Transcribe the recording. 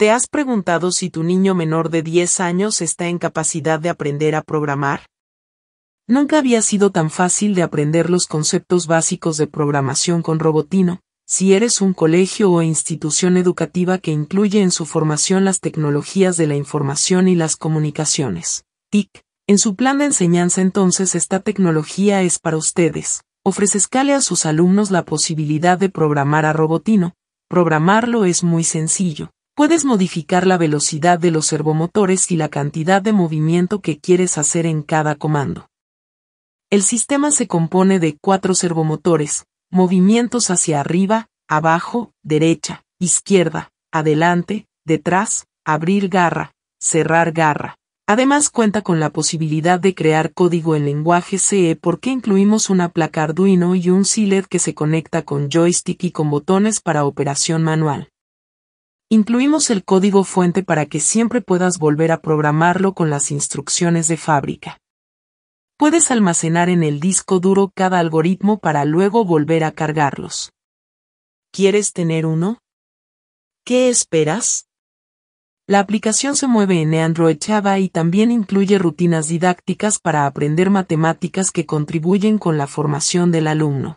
¿Te has preguntado si tu niño menor de 10 años está en capacidad de aprender a programar? Nunca había sido tan fácil de aprender los conceptos básicos de programación con Robotino, si eres un colegio o institución educativa que incluye en su formación las tecnologías de la información y las comunicaciones. TIC. En su plan de enseñanza entonces esta tecnología es para ustedes. Ofrecescale a sus alumnos la posibilidad de programar a Robotino. Programarlo es muy sencillo Puedes modificar la velocidad de los servomotores y la cantidad de movimiento que quieres hacer en cada comando. El sistema se compone de cuatro servomotores, movimientos hacia arriba, abajo, derecha, izquierda, adelante, detrás, abrir garra, cerrar garra. Además cuenta con la posibilidad de crear código en lenguaje CE porque incluimos una placa Arduino y un CLED que se conecta con joystick y con botones para operación manual. Incluimos el código fuente para que siempre puedas volver a programarlo con las instrucciones de fábrica. Puedes almacenar en el disco duro cada algoritmo para luego volver a cargarlos. ¿Quieres tener uno? ¿Qué esperas? La aplicación se mueve en Android Java y también incluye rutinas didácticas para aprender matemáticas que contribuyen con la formación del alumno.